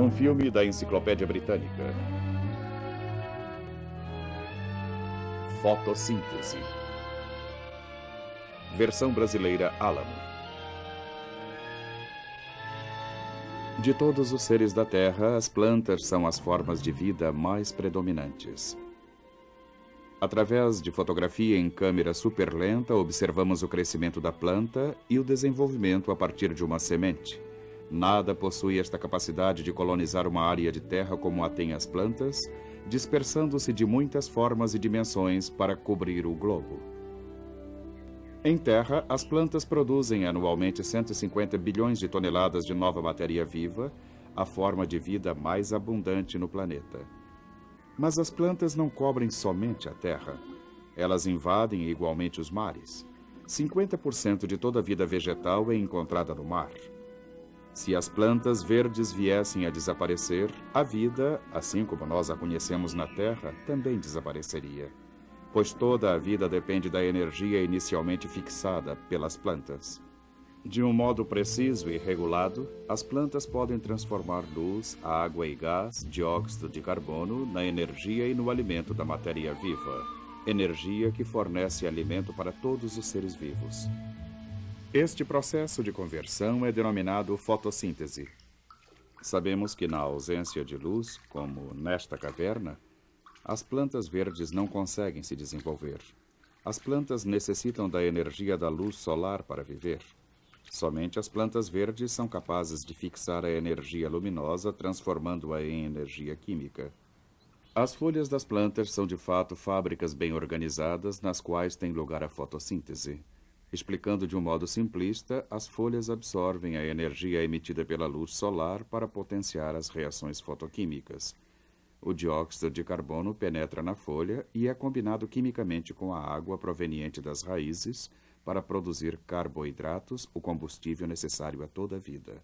um filme da Enciclopédia Britânica. Fotossíntese. Versão brasileira Alamo. De todos os seres da Terra, as plantas são as formas de vida mais predominantes. Através de fotografia em câmera superlenta, observamos o crescimento da planta e o desenvolvimento a partir de uma semente. Nada possui esta capacidade de colonizar uma área de terra como a têm as plantas, dispersando-se de muitas formas e dimensões para cobrir o globo. Em terra, as plantas produzem anualmente 150 bilhões de toneladas de nova matéria viva, a forma de vida mais abundante no planeta. Mas as plantas não cobrem somente a terra. Elas invadem igualmente os mares. 50% de toda a vida vegetal é encontrada no mar. Se as plantas verdes viessem a desaparecer, a vida, assim como nós a conhecemos na Terra, também desapareceria. Pois toda a vida depende da energia inicialmente fixada pelas plantas. De um modo preciso e regulado, as plantas podem transformar luz, água e gás, dióxido de carbono, na energia e no alimento da matéria viva. Energia que fornece alimento para todos os seres vivos. Este processo de conversão é denominado fotossíntese. Sabemos que, na ausência de luz, como nesta caverna, as plantas verdes não conseguem se desenvolver. As plantas necessitam da energia da luz solar para viver. Somente as plantas verdes são capazes de fixar a energia luminosa, transformando-a em energia química. As folhas das plantas são de fato fábricas bem organizadas nas quais tem lugar a fotossíntese. Explicando de um modo simplista, as folhas absorvem a energia emitida pela luz solar para potenciar as reações fotoquímicas. O dióxido de carbono penetra na folha e é combinado quimicamente com a água proveniente das raízes para produzir carboidratos, o combustível necessário a toda a vida.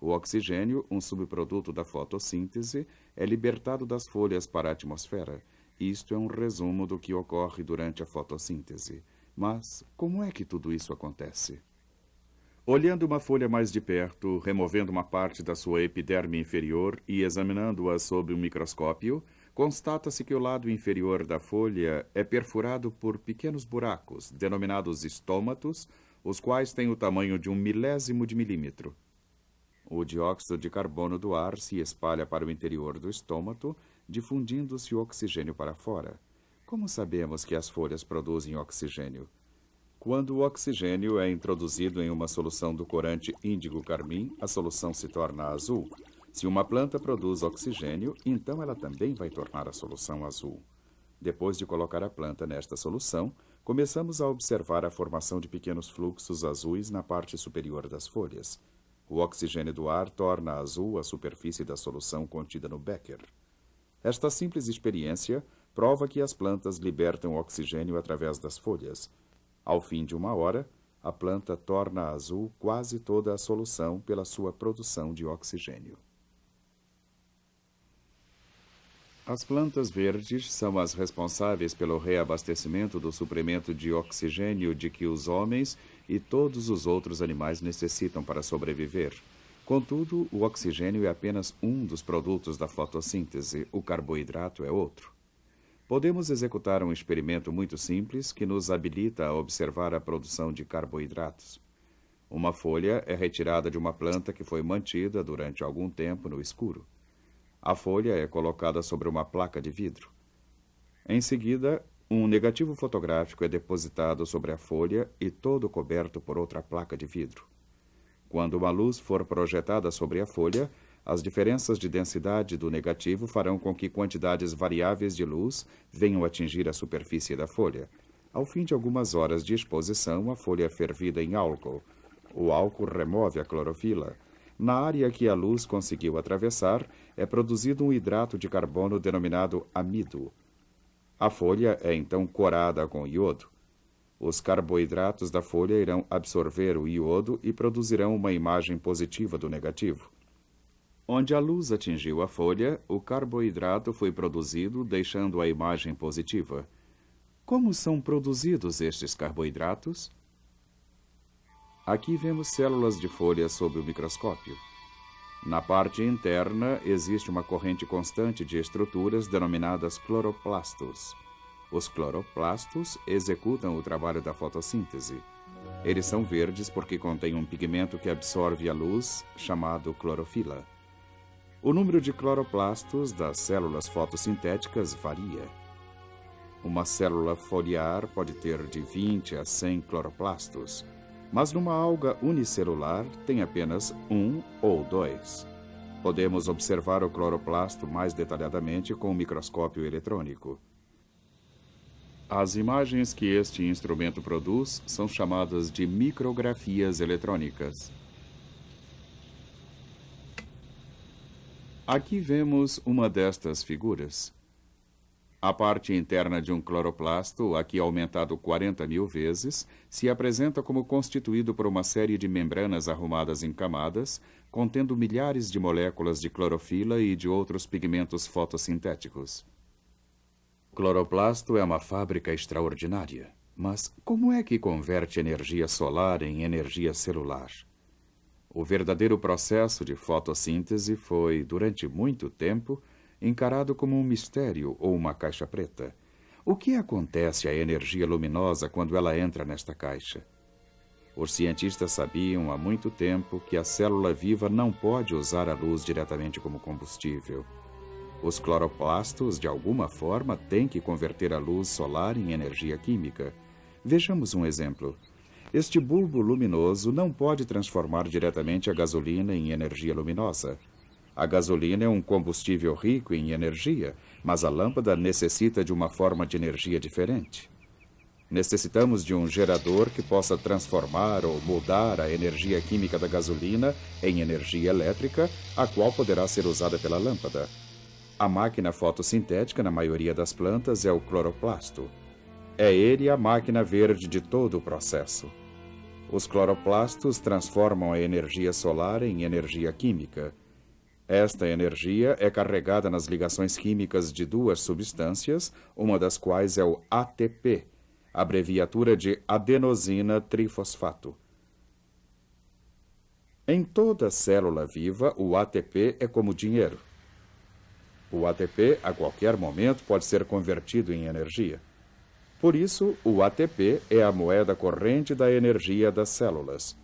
O oxigênio, um subproduto da fotossíntese, é libertado das folhas para a atmosfera. Isto é um resumo do que ocorre durante a fotossíntese. Mas como é que tudo isso acontece? Olhando uma folha mais de perto, removendo uma parte da sua epiderme inferior e examinando-a sob um microscópio, constata-se que o lado inferior da folha é perfurado por pequenos buracos, denominados estômatos, os quais têm o tamanho de um milésimo de milímetro. O dióxido de carbono do ar se espalha para o interior do estômato, difundindo-se o oxigênio para fora. Como sabemos que as folhas produzem oxigênio? Quando o oxigênio é introduzido em uma solução do corante índigo-carmim, a solução se torna azul. Se uma planta produz oxigênio, então ela também vai tornar a solução azul. Depois de colocar a planta nesta solução, começamos a observar a formação de pequenos fluxos azuis na parte superior das folhas. O oxigênio do ar torna azul a superfície da solução contida no becker. Esta simples experiência prova que as plantas libertam oxigênio através das folhas. Ao fim de uma hora, a planta torna azul quase toda a solução pela sua produção de oxigênio. As plantas verdes são as responsáveis pelo reabastecimento do suprimento de oxigênio de que os homens e todos os outros animais necessitam para sobreviver. Contudo, o oxigênio é apenas um dos produtos da fotossíntese, o carboidrato é outro. Podemos executar um experimento muito simples que nos habilita a observar a produção de carboidratos. Uma folha é retirada de uma planta que foi mantida durante algum tempo no escuro. A folha é colocada sobre uma placa de vidro. Em seguida, um negativo fotográfico é depositado sobre a folha e todo coberto por outra placa de vidro. Quando uma luz for projetada sobre a folha, as diferenças de densidade do negativo farão com que quantidades variáveis de luz venham atingir a superfície da folha. Ao fim de algumas horas de exposição, a folha é fervida em álcool. O álcool remove a clorofila. Na área que a luz conseguiu atravessar, é produzido um hidrato de carbono denominado amido. A folha é então corada com iodo. Os carboidratos da folha irão absorver o iodo e produzirão uma imagem positiva do negativo. Onde a luz atingiu a folha, o carboidrato foi produzido, deixando a imagem positiva. Como são produzidos estes carboidratos? Aqui vemos células de folha sob o microscópio. Na parte interna, existe uma corrente constante de estruturas denominadas cloroplastos. Os cloroplastos executam o trabalho da fotossíntese. Eles são verdes porque contêm um pigmento que absorve a luz, chamado clorofila. O número de cloroplastos das células fotossintéticas varia. Uma célula foliar pode ter de 20 a 100 cloroplastos, mas numa alga unicelular tem apenas um ou dois. Podemos observar o cloroplasto mais detalhadamente com o microscópio eletrônico. As imagens que este instrumento produz são chamadas de micrografias eletrônicas. Aqui vemos uma destas figuras. A parte interna de um cloroplasto, aqui é aumentado 40 mil vezes, se apresenta como constituído por uma série de membranas arrumadas em camadas, contendo milhares de moléculas de clorofila e de outros pigmentos fotossintéticos. O cloroplasto é uma fábrica extraordinária, mas como é que converte energia solar em energia celular? O verdadeiro processo de fotossíntese foi, durante muito tempo, encarado como um mistério ou uma caixa preta. O que acontece à energia luminosa quando ela entra nesta caixa? Os cientistas sabiam há muito tempo que a célula viva não pode usar a luz diretamente como combustível. Os cloroplastos, de alguma forma, têm que converter a luz solar em energia química. Vejamos um exemplo. Este bulbo luminoso não pode transformar diretamente a gasolina em energia luminosa. A gasolina é um combustível rico em energia, mas a lâmpada necessita de uma forma de energia diferente. Necessitamos de um gerador que possa transformar ou mudar a energia química da gasolina em energia elétrica, a qual poderá ser usada pela lâmpada. A máquina fotossintética na maioria das plantas é o cloroplasto. É ele a máquina verde de todo o processo. Os cloroplastos transformam a energia solar em energia química. Esta energia é carregada nas ligações químicas de duas substâncias, uma das quais é o ATP, abreviatura de adenosina trifosfato. Em toda célula viva, o ATP é como dinheiro. O ATP, a qualquer momento, pode ser convertido em energia. Por isso, o ATP é a moeda corrente da energia das células.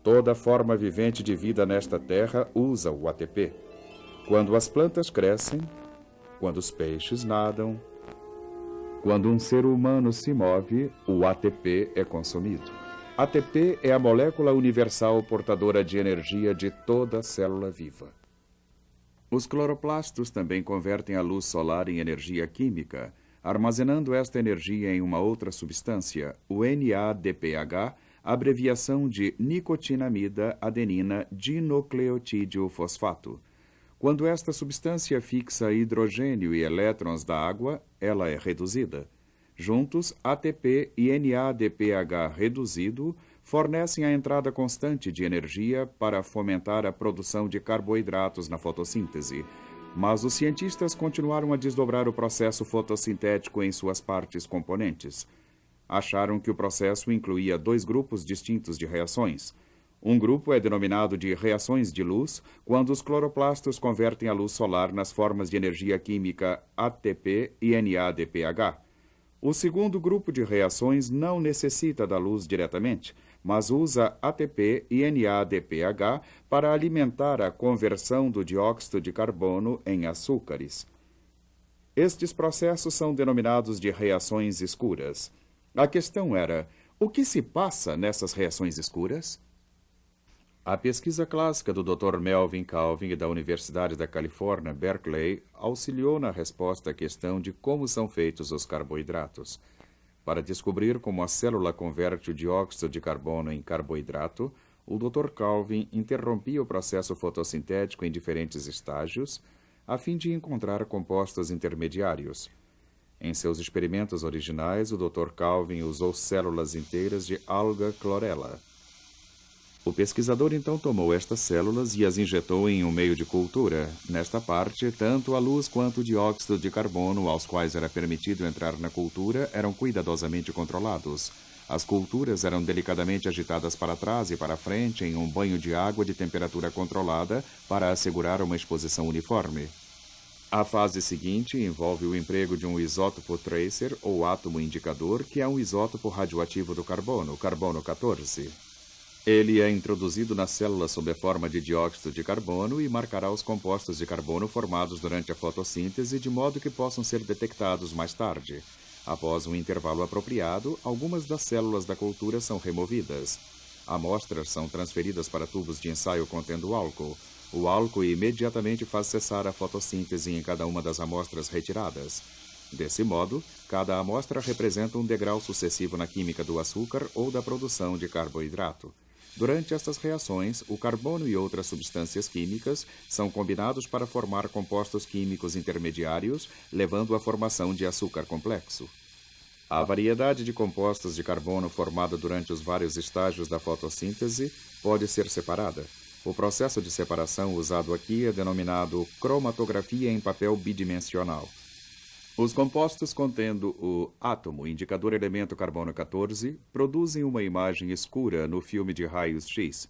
Toda forma vivente de vida nesta terra usa o ATP. Quando as plantas crescem, quando os peixes nadam, quando um ser humano se move, o ATP é consumido. ATP é a molécula universal portadora de energia de toda célula viva. Os cloroplastos também convertem a luz solar em energia química armazenando esta energia em uma outra substância, o NADPH, abreviação de nicotinamida adenina dinucleotídeo fosfato. Quando esta substância fixa hidrogênio e elétrons da água, ela é reduzida. Juntos, ATP e NADPH reduzido fornecem a entrada constante de energia para fomentar a produção de carboidratos na fotossíntese mas os cientistas continuaram a desdobrar o processo fotossintético em suas partes componentes. Acharam que o processo incluía dois grupos distintos de reações. Um grupo é denominado de reações de luz, quando os cloroplastos convertem a luz solar nas formas de energia química ATP e NADPH. O segundo grupo de reações não necessita da luz diretamente mas usa ATP e NADPH para alimentar a conversão do dióxido de carbono em açúcares. Estes processos são denominados de reações escuras. A questão era: o que se passa nessas reações escuras? A pesquisa clássica do Dr. Melvin Calvin e da Universidade da Califórnia, Berkeley, auxiliou na resposta à questão de como são feitos os carboidratos. Para descobrir como a célula converte o dióxido de carbono em carboidrato, o Dr. Calvin interrompia o processo fotossintético em diferentes estágios, a fim de encontrar compostos intermediários. Em seus experimentos originais, o Dr. Calvin usou células inteiras de alga clorela. O pesquisador então tomou estas células e as injetou em um meio de cultura. Nesta parte, tanto a luz quanto o dióxido de carbono, aos quais era permitido entrar na cultura, eram cuidadosamente controlados. As culturas eram delicadamente agitadas para trás e para frente em um banho de água de temperatura controlada para assegurar uma exposição uniforme. A fase seguinte envolve o emprego de um isótopo tracer ou átomo indicador, que é um isótopo radioativo do carbono, carbono 14. Ele é introduzido nas células sob a forma de dióxido de carbono e marcará os compostos de carbono formados durante a fotossíntese de modo que possam ser detectados mais tarde. Após um intervalo apropriado, algumas das células da cultura são removidas. Amostras são transferidas para tubos de ensaio contendo álcool. O álcool imediatamente faz cessar a fotossíntese em cada uma das amostras retiradas. Desse modo, cada amostra representa um degrau sucessivo na química do açúcar ou da produção de carboidrato. Durante estas reações, o carbono e outras substâncias químicas são combinados para formar compostos químicos intermediários, levando à formação de açúcar complexo. A variedade de compostos de carbono formada durante os vários estágios da fotossíntese pode ser separada. O processo de separação usado aqui é denominado cromatografia em papel bidimensional. Os compostos contendo o átomo indicador elemento carbono 14 produzem uma imagem escura no filme de raios X.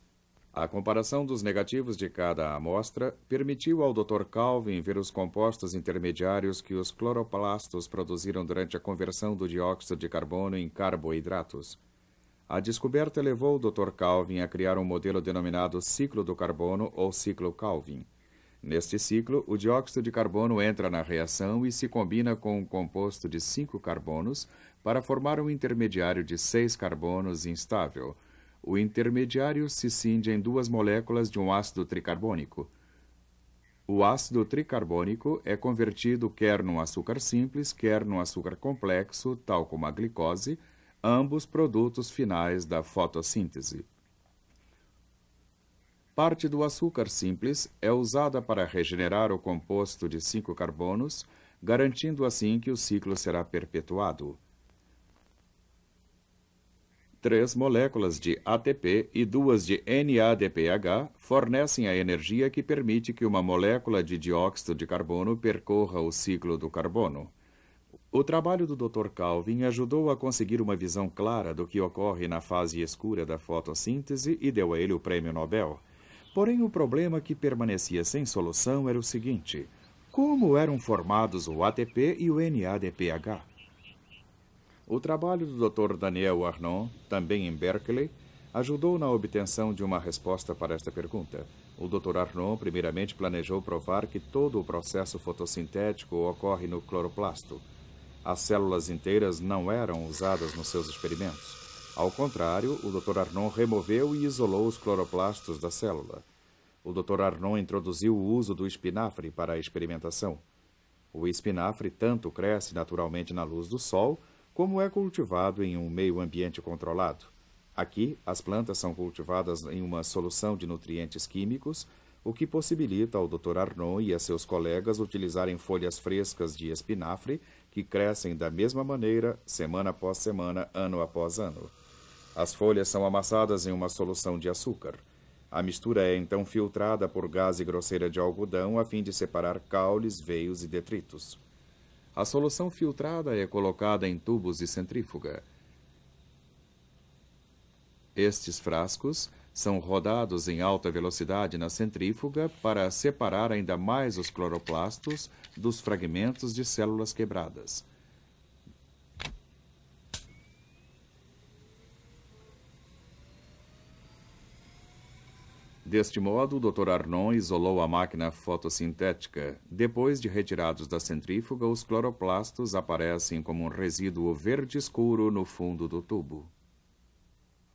A comparação dos negativos de cada amostra permitiu ao Dr. Calvin ver os compostos intermediários que os cloroplastos produziram durante a conversão do dióxido de carbono em carboidratos. A descoberta levou o Dr. Calvin a criar um modelo denominado ciclo do carbono ou ciclo Calvin. Neste ciclo, o dióxido de carbono entra na reação e se combina com um composto de cinco carbonos para formar um intermediário de seis carbonos instável. O intermediário se cinde em duas moléculas de um ácido tricarbônico. O ácido tricarbônico é convertido quer num açúcar simples, quer num açúcar complexo, tal como a glicose, ambos produtos finais da fotossíntese. Parte do açúcar simples é usada para regenerar o composto de cinco carbonos, garantindo assim que o ciclo será perpetuado. Três moléculas de ATP e duas de NADPH fornecem a energia que permite que uma molécula de dióxido de carbono percorra o ciclo do carbono. O trabalho do Dr. Calvin ajudou a conseguir uma visão clara do que ocorre na fase escura da fotossíntese e deu a ele o Prêmio Nobel. Porém, o problema que permanecia sem solução era o seguinte: como eram formados o ATP e o NADPH? O trabalho do Dr. Daniel Arnon, também em Berkeley, ajudou na obtenção de uma resposta para esta pergunta. O Dr. Arnon primeiramente planejou provar que todo o processo fotossintético ocorre no cloroplasto. As células inteiras não eram usadas nos seus experimentos. Ao contrário, o Dr. Arnon removeu e isolou os cloroplastos da célula. O Dr. Arnon introduziu o uso do espinafre para a experimentação. O espinafre tanto cresce naturalmente na luz do sol, como é cultivado em um meio ambiente controlado. Aqui, as plantas são cultivadas em uma solução de nutrientes químicos, o que possibilita ao Dr. Arnon e a seus colegas utilizarem folhas frescas de espinafre que crescem da mesma maneira semana após semana, ano após ano. As folhas são amassadas em uma solução de açúcar. A mistura é então filtrada por gás e grosseira de algodão a fim de separar caules, veios e detritos. A solução filtrada é colocada em tubos de centrífuga. Estes frascos são rodados em alta velocidade na centrífuga para separar ainda mais os cloroplastos dos fragmentos de células quebradas. Deste modo, o Dr. Arnon isolou a máquina fotossintética. Depois de retirados da centrífuga, os cloroplastos aparecem como um resíduo verde escuro no fundo do tubo.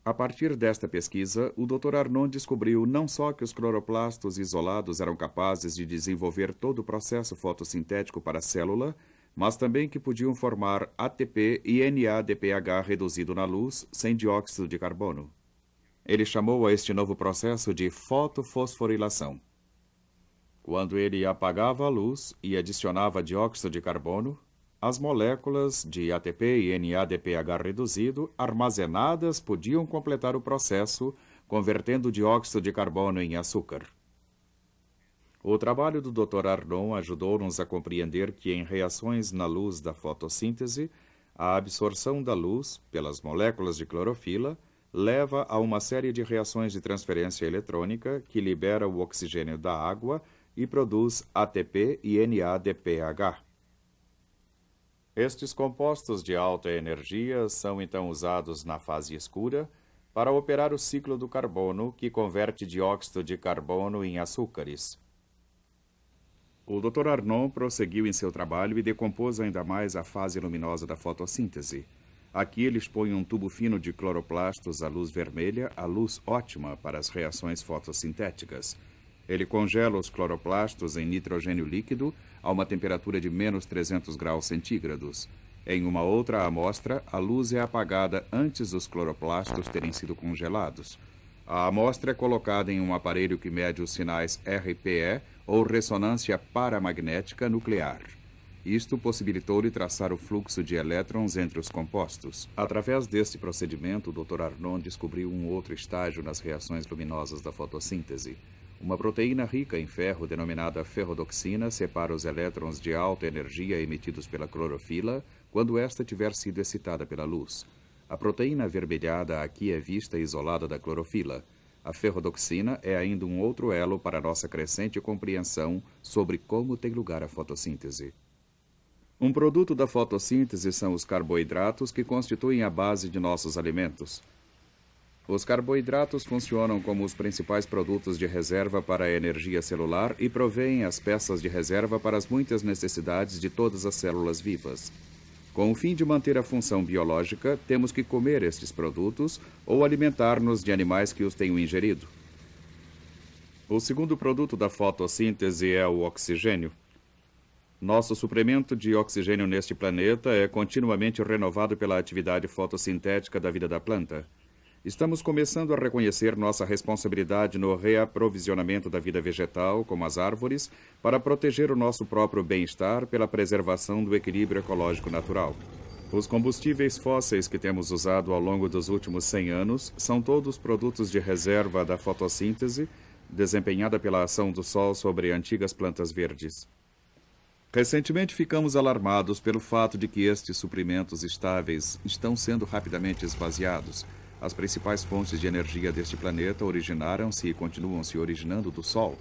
A partir desta pesquisa, o Dr. Arnon descobriu não só que os cloroplastos isolados eram capazes de desenvolver todo o processo fotossintético para a célula, mas também que podiam formar ATP e NADPH reduzido na luz sem dióxido de carbono. Ele chamou a este novo processo de fotofosforilação. Quando ele apagava a luz e adicionava dióxido de carbono, as moléculas de ATP e NADPH reduzido armazenadas podiam completar o processo, convertendo dióxido de carbono em açúcar. O trabalho do Dr. Ardon ajudou-nos a compreender que em reações na luz da fotossíntese, a absorção da luz pelas moléculas de clorofila leva a uma série de reações de transferência eletrônica que libera o oxigênio da água e produz ATP e NADPH. Estes compostos de alta energia são então usados na fase escura para operar o ciclo do carbono, que converte dióxido de carbono em açúcares. O Dr. Arnon prosseguiu em seu trabalho e decompôs ainda mais a fase luminosa da fotossíntese. Aqui ele expõe um tubo fino de cloroplastos à luz vermelha, a luz ótima para as reações fotossintéticas. Ele congela os cloroplastos em nitrogênio líquido a uma temperatura de menos 300 graus centígrados. Em uma outra amostra, a luz é apagada antes dos cloroplastos terem sido congelados. A amostra é colocada em um aparelho que mede os sinais RPE ou ressonância paramagnética nuclear. Isto possibilitou-lhe traçar o fluxo de elétrons entre os compostos. Através deste procedimento, o Dr. Arnon descobriu um outro estágio nas reações luminosas da fotossíntese. Uma proteína rica em ferro, denominada ferrodoxina, separa os elétrons de alta energia emitidos pela clorofila quando esta tiver sido excitada pela luz. A proteína avermelhada aqui é vista isolada da clorofila. A ferrodoxina é ainda um outro elo para nossa crescente compreensão sobre como tem lugar a fotossíntese. Um produto da fotossíntese são os carboidratos que constituem a base de nossos alimentos. Os carboidratos funcionam como os principais produtos de reserva para a energia celular e provêm as peças de reserva para as muitas necessidades de todas as células vivas. Com o fim de manter a função biológica, temos que comer estes produtos ou alimentar-nos de animais que os tenham ingerido. O segundo produto da fotossíntese é o oxigênio. Nosso suprimento de oxigênio neste planeta é continuamente renovado pela atividade fotossintética da vida da planta. Estamos começando a reconhecer nossa responsabilidade no reaprovisionamento da vida vegetal, como as árvores, para proteger o nosso próprio bem-estar pela preservação do equilíbrio ecológico natural. Os combustíveis fósseis que temos usado ao longo dos últimos 100 anos são todos produtos de reserva da fotossíntese, desempenhada pela ação do Sol sobre antigas plantas verdes. Recentemente ficamos alarmados pelo fato de que estes suprimentos estáveis estão sendo rapidamente esvaziados. As principais fontes de energia deste planeta originaram-se e continuam se originando do Sol.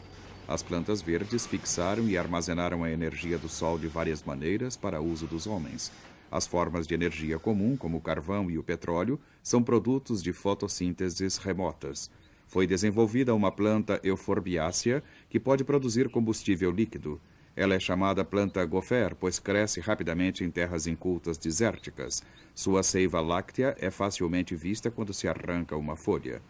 As plantas verdes fixaram e armazenaram a energia do Sol de várias maneiras para uso dos homens. As formas de energia comum, como o carvão e o petróleo, são produtos de fotossínteses remotas. Foi desenvolvida uma planta euforbiácea que pode produzir combustível líquido. Ela é chamada planta gofer, pois cresce rapidamente em terras incultas desérticas. Sua seiva láctea é facilmente vista quando se arranca uma folha.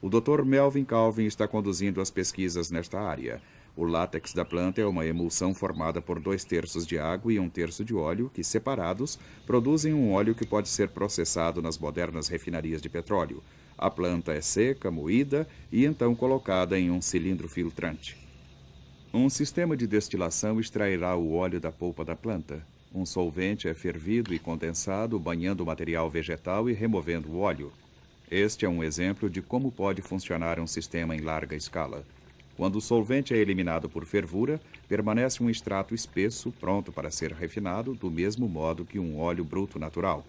O Dr. Melvin Calvin está conduzindo as pesquisas nesta área. O látex da planta é uma emulsão formada por dois terços de água e um terço de óleo, que, separados, produzem um óleo que pode ser processado nas modernas refinarias de petróleo. A planta é seca, moída e então colocada em um cilindro filtrante. Um sistema de destilação extrairá o óleo da polpa da planta. Um solvente é fervido e condensado, banhando o material vegetal e removendo o óleo. Este é um exemplo de como pode funcionar um sistema em larga escala. Quando o solvente é eliminado por fervura, permanece um extrato espesso, pronto para ser refinado, do mesmo modo que um óleo bruto natural.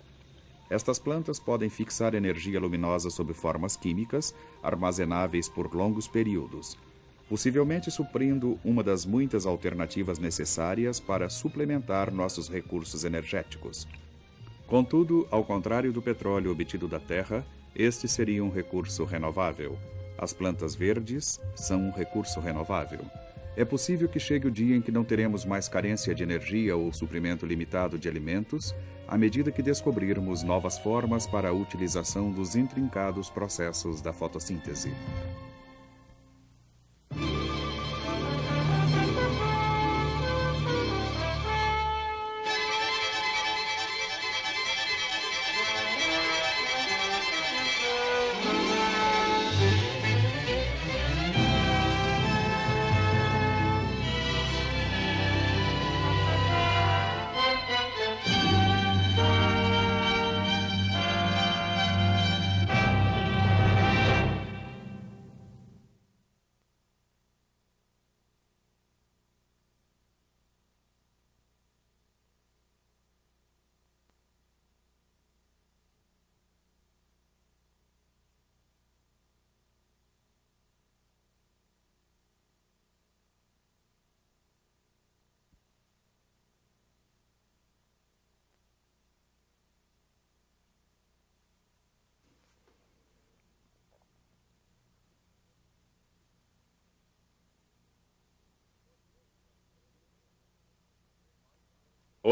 Estas plantas podem fixar energia luminosa sob formas químicas, armazenáveis por longos períodos possivelmente suprindo uma das muitas alternativas necessárias para suplementar nossos recursos energéticos. Contudo, ao contrário do petróleo obtido da terra, este seria um recurso renovável. As plantas verdes são um recurso renovável. É possível que chegue o dia em que não teremos mais carência de energia ou suprimento limitado de alimentos, à medida que descobrirmos novas formas para a utilização dos intrincados processos da fotossíntese.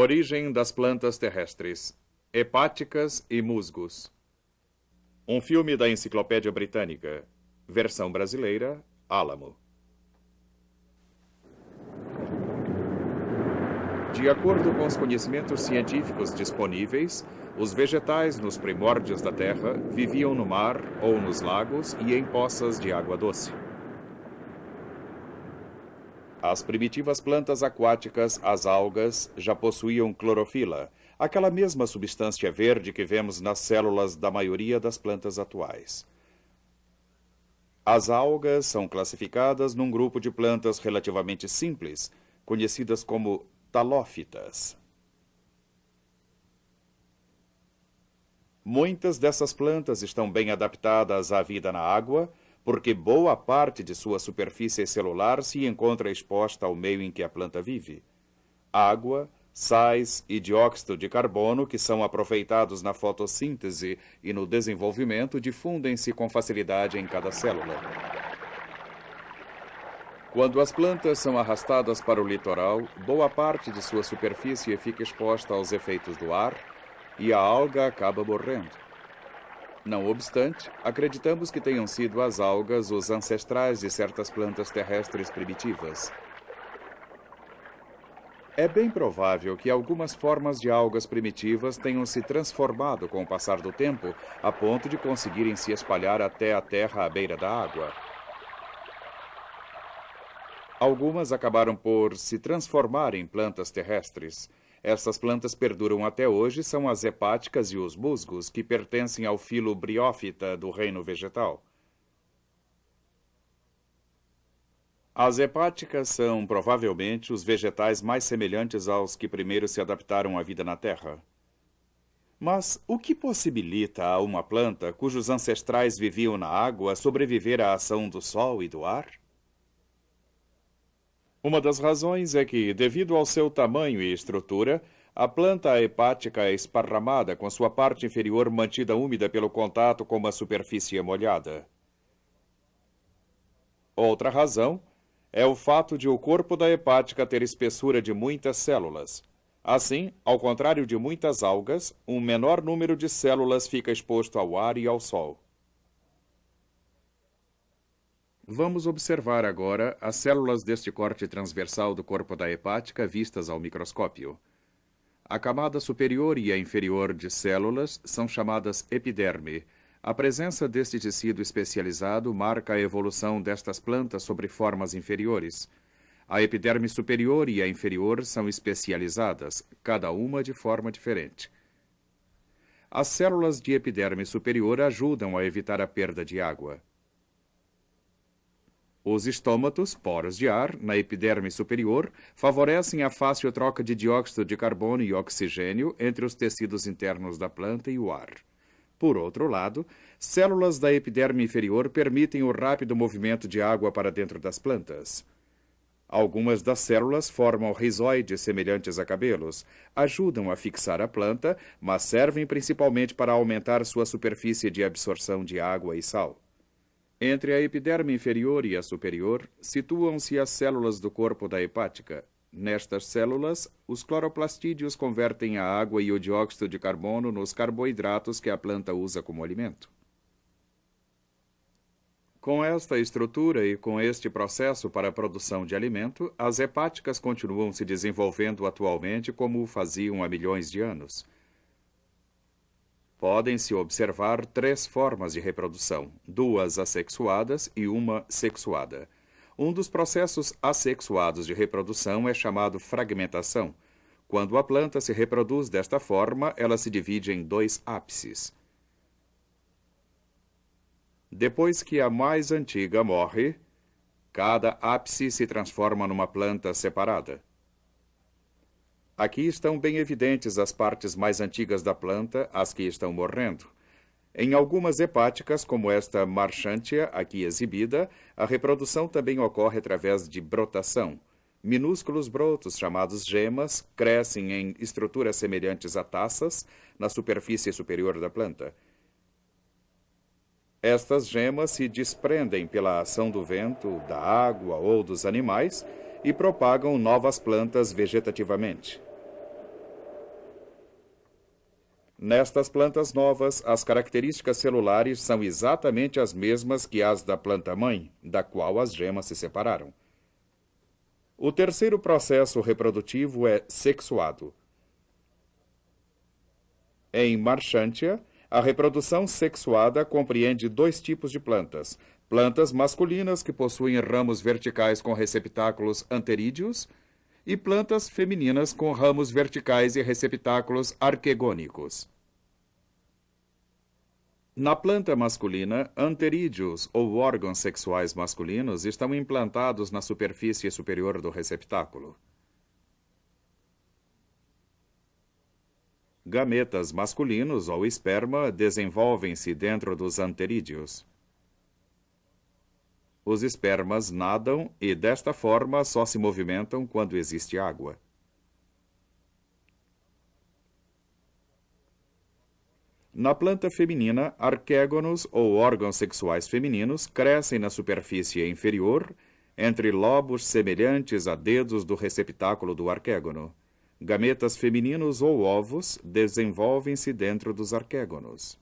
Origem das plantas terrestres: hepáticas e musgos. Um filme da Enciclopédia Britânica. Versão brasileira: Álamo. De acordo com os conhecimentos científicos disponíveis, os vegetais nos primórdios da Terra viviam no mar ou nos lagos e em poças de água doce. As primitivas plantas aquáticas, as algas, já possuíam clorofila, aquela mesma substância verde que vemos nas células da maioria das plantas atuais. As algas são classificadas num grupo de plantas relativamente simples, conhecidas como talófitas. Muitas dessas plantas estão bem adaptadas à vida na água porque boa parte de sua superfície celular se encontra exposta ao meio em que a planta vive. Água, sais e dióxido de carbono, que são aproveitados na fotossíntese e no desenvolvimento, difundem-se com facilidade em cada célula. Quando as plantas são arrastadas para o litoral, boa parte de sua superfície fica exposta aos efeitos do ar e a alga acaba morrendo. Não obstante, acreditamos que tenham sido as algas os ancestrais de certas plantas terrestres primitivas. É bem provável que algumas formas de algas primitivas tenham se transformado com o passar do tempo, a ponto de conseguirem se espalhar até a terra à beira da água. Algumas acabaram por se transformar em plantas terrestres, essas plantas perduram até hoje são as hepáticas e os musgos, que pertencem ao filo briófita do reino vegetal. As hepáticas são provavelmente os vegetais mais semelhantes aos que primeiro se adaptaram à vida na Terra. Mas o que possibilita a uma planta cujos ancestrais viviam na água sobreviver à ação do sol e do ar? Uma das razões é que, devido ao seu tamanho e estrutura, a planta hepática é esparramada com sua parte inferior mantida úmida pelo contato com uma superfície molhada. Outra razão é o fato de o corpo da hepática ter espessura de muitas células. Assim, ao contrário de muitas algas, um menor número de células fica exposto ao ar e ao sol. Vamos observar agora as células deste corte transversal do corpo da hepática vistas ao microscópio. A camada superior e a inferior de células são chamadas epiderme. A presença deste tecido especializado marca a evolução destas plantas sobre formas inferiores. A epiderme superior e a inferior são especializadas, cada uma de forma diferente. As células de epiderme superior ajudam a evitar a perda de água. Os estômatos, poros de ar, na epiderme superior, favorecem a fácil troca de dióxido de carbono e oxigênio entre os tecidos internos da planta e o ar. Por outro lado, células da epiderme inferior permitem o rápido movimento de água para dentro das plantas. Algumas das células formam rizoides semelhantes a cabelos, ajudam a fixar a planta, mas servem principalmente para aumentar sua superfície de absorção de água e sal. Entre a epiderme inferior e a superior situam-se as células do corpo da hepática. Nestas células, os cloroplastídeos convertem a água e o dióxido de carbono nos carboidratos que a planta usa como alimento. Com esta estrutura e com este processo para a produção de alimento, as hepáticas continuam se desenvolvendo atualmente como o faziam há milhões de anos. Podem-se observar três formas de reprodução, duas assexuadas e uma sexuada. Um dos processos assexuados de reprodução é chamado fragmentação. Quando a planta se reproduz desta forma, ela se divide em dois ápices. Depois que a mais antiga morre, cada ápice se transforma numa planta separada. Aqui estão bem evidentes as partes mais antigas da planta, as que estão morrendo. Em algumas hepáticas, como esta marchantia aqui exibida, a reprodução também ocorre através de brotação. Minúsculos brotos, chamados gemas, crescem em estruturas semelhantes a taças na superfície superior da planta. Estas gemas se desprendem pela ação do vento, da água ou dos animais e propagam novas plantas vegetativamente. Nestas plantas novas, as características celulares são exatamente as mesmas que as da planta-mãe, da qual as gemas se separaram. O terceiro processo reprodutivo é sexuado. Em Marchantia, a reprodução sexuada compreende dois tipos de plantas. Plantas masculinas que possuem ramos verticais com receptáculos anterídeos e plantas femininas com ramos verticais e receptáculos arquegônicos. Na planta masculina, anterídeos ou órgãos sexuais masculinos estão implantados na superfície superior do receptáculo. Gametas masculinos ou esperma desenvolvem-se dentro dos anterídeos os espermas nadam e, desta forma, só se movimentam quando existe água. Na planta feminina, arquégonos ou órgãos sexuais femininos crescem na superfície inferior, entre lobos semelhantes a dedos do receptáculo do arquégono. Gametas femininos ou ovos desenvolvem-se dentro dos arquégonos.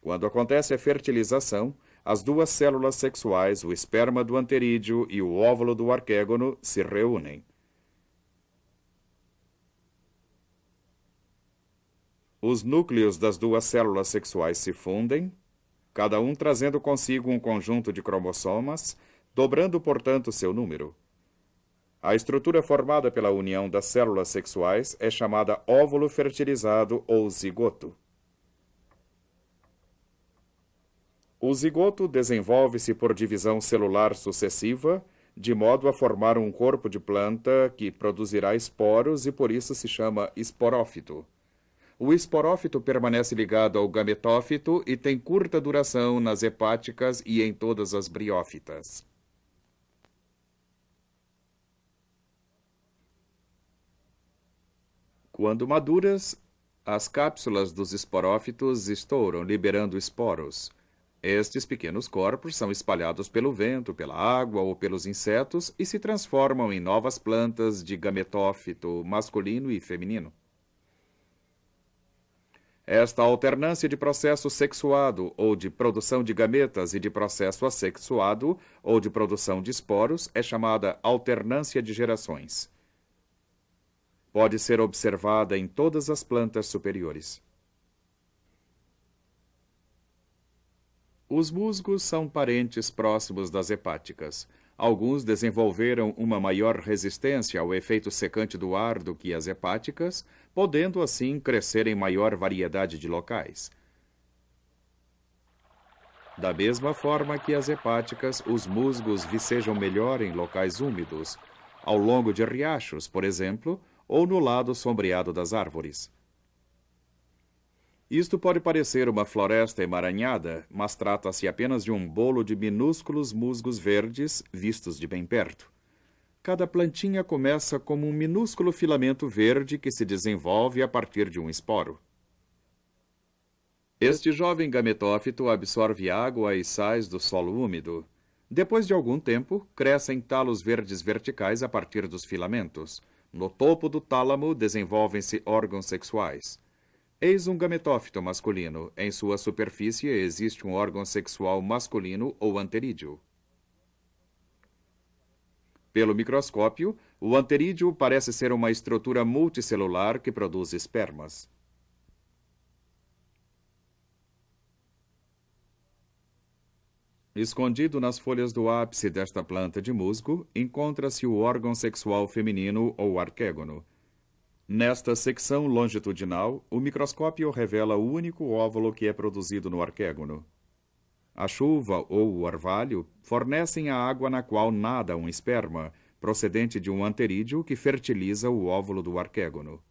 Quando acontece a fertilização, as duas células sexuais, o esperma do anterídeo e o óvulo do arquégono, se reúnem. Os núcleos das duas células sexuais se fundem, cada um trazendo consigo um conjunto de cromossomas, dobrando, portanto, seu número. A estrutura formada pela união das células sexuais é chamada óvulo fertilizado ou zigoto. O zigoto desenvolve-se por divisão celular sucessiva, de modo a formar um corpo de planta que produzirá esporos e por isso se chama esporófito. O esporófito permanece ligado ao gametófito e tem curta duração nas hepáticas e em todas as briófitas. Quando maduras, as cápsulas dos esporófitos estouram, liberando esporos. Estes pequenos corpos são espalhados pelo vento, pela água ou pelos insetos e se transformam em novas plantas de gametófito masculino e feminino. Esta alternância de processo sexuado ou de produção de gametas e de processo assexuado ou de produção de esporos é chamada alternância de gerações. Pode ser observada em todas as plantas superiores. Os musgos são parentes próximos das hepáticas. Alguns desenvolveram uma maior resistência ao efeito secante do ar do que as hepáticas, podendo assim crescer em maior variedade de locais. Da mesma forma que as hepáticas, os musgos vicejam melhor em locais úmidos, ao longo de riachos, por exemplo, ou no lado sombreado das árvores. Isto pode parecer uma floresta emaranhada, mas trata-se apenas de um bolo de minúsculos musgos verdes vistos de bem perto. Cada plantinha começa como um minúsculo filamento verde que se desenvolve a partir de um esporo. Este jovem gametófito absorve água e sais do solo úmido. Depois de algum tempo, crescem talos verdes verticais a partir dos filamentos. No topo do tálamo desenvolvem-se órgãos sexuais. Eis um gametófito masculino. Em sua superfície existe um órgão sexual masculino ou anterídeo. Pelo microscópio, o anterídeo parece ser uma estrutura multicelular que produz espermas. Escondido nas folhas do ápice desta planta de musgo, encontra-se o órgão sexual feminino ou arquégono. Nesta secção longitudinal, o microscópio revela o único óvulo que é produzido no arquégono. A chuva ou o orvalho fornecem a água na qual nada um esperma, procedente de um anterídeo que fertiliza o óvulo do arquégono.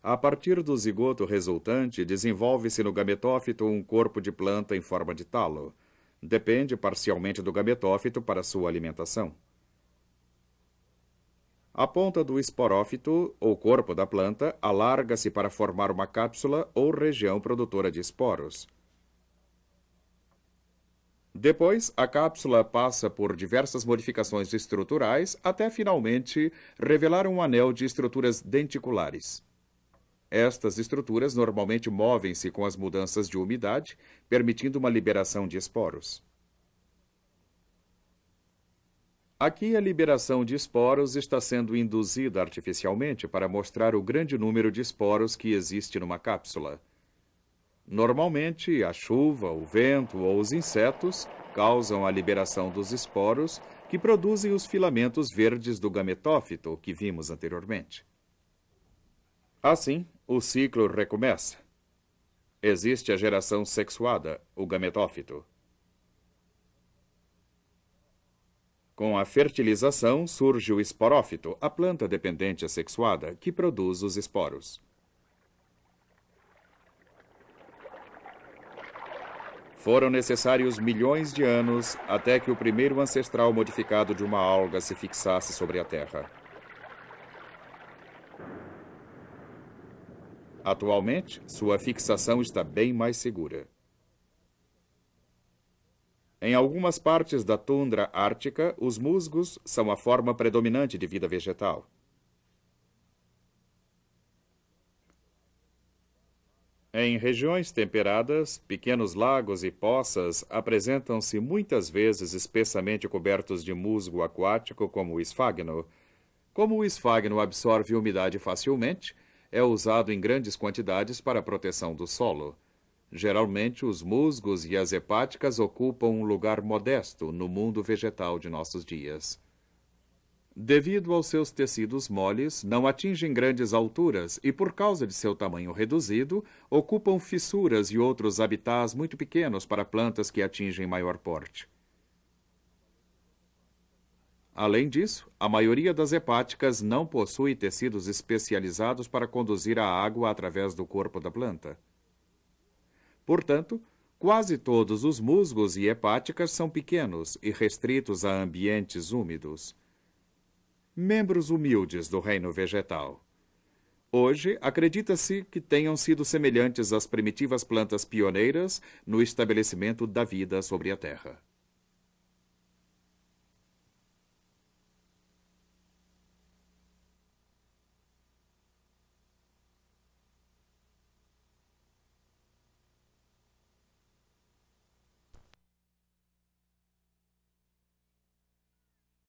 A partir do zigoto resultante, desenvolve-se no gametófito um corpo de planta em forma de talo. Depende parcialmente do gametófito para sua alimentação. A ponta do esporófito, ou corpo da planta, alarga-se para formar uma cápsula ou região produtora de esporos. Depois, a cápsula passa por diversas modificações estruturais até finalmente revelar um anel de estruturas denticulares. Estas estruturas normalmente movem-se com as mudanças de umidade, permitindo uma liberação de esporos. Aqui, a liberação de esporos está sendo induzida artificialmente para mostrar o grande número de esporos que existe numa cápsula. Normalmente, a chuva, o vento ou os insetos causam a liberação dos esporos que produzem os filamentos verdes do gametófito que vimos anteriormente. Assim, o ciclo recomeça. Existe a geração sexuada, o gametófito. Com a fertilização surge o esporófito, a planta dependente assexuada, que produz os esporos. Foram necessários milhões de anos até que o primeiro ancestral modificado de uma alga se fixasse sobre a Terra. Atualmente, sua fixação está bem mais segura. Em algumas partes da tundra ártica, os musgos são a forma predominante de vida vegetal. Em regiões temperadas, pequenos lagos e poças apresentam-se muitas vezes espessamente cobertos de musgo aquático, como o esfagno. Como o esfagno absorve umidade facilmente, é usado em grandes quantidades para a proteção do solo. Geralmente, os musgos e as hepáticas ocupam um lugar modesto no mundo vegetal de nossos dias. Devido aos seus tecidos moles, não atingem grandes alturas e, por causa de seu tamanho reduzido, ocupam fissuras e outros habitats muito pequenos para plantas que atingem maior porte. Além disso, a maioria das hepáticas não possui tecidos especializados para conduzir a água através do corpo da planta. Portanto, quase todos os musgos e hepáticas são pequenos e restritos a ambientes úmidos. Membros humildes do reino vegetal. Hoje, acredita-se que tenham sido semelhantes às primitivas plantas pioneiras no estabelecimento da vida sobre a Terra.